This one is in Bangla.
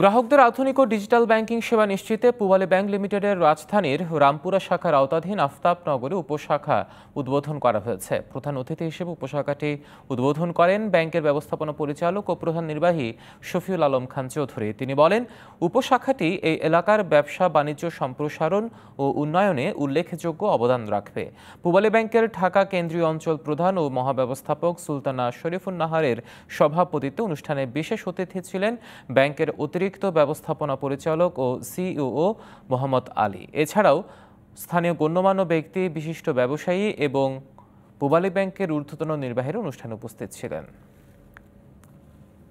গ্রাহকদের আধুনিক ও ডিজিটাল ব্যাংকিং সেবা নিশ্চিতে পুবালে ব্যাংক লিমিটেডের রাজধানীর রামপুরা শাখার আওতাধীন আফতাবনগরে উপশাখা উদ্বোধন করা হয়েছে প্রধান অতিথি হিসেবে উপশাখাটি উদ্বোধন করেন ব্যাংকের ব্যবস্থাপনা পরিচালক ও প্রধান নির্বাহী শফিউল আলম খান চৌধুরী তিনি বলেন উপশাখাটি এই এলাকার ব্যবসা বাণিজ্য সম্প্রসারণ ও উন্নয়নে উল্লেখযোগ্য অবদান রাখবে পুবালে ব্যাংকের ঢাকা কেন্দ্রীয় অঞ্চল প্রধান ও মহাব্যবস্থাপক সুলতানা শরীফুন নাহারের সভাপতিত্বে অনুষ্ঠানে বিশেষ অতিথি ছিলেন ব্যাংকের অতিরিক্ত অতিরিক্ত ব্যবস্থাপনা পরিচালক ও সিইও মোহাম্মদ আলী এছাড়াও স্থানীয় গণ্যমান্য ব্যক্তি বিশিষ্ট ব্যবসায়ী এবং পূবালী ব্যাংকের ঊর্ধ্বতন নির্বাহীর অনুষ্ঠানে উপস্থিত ছিলেন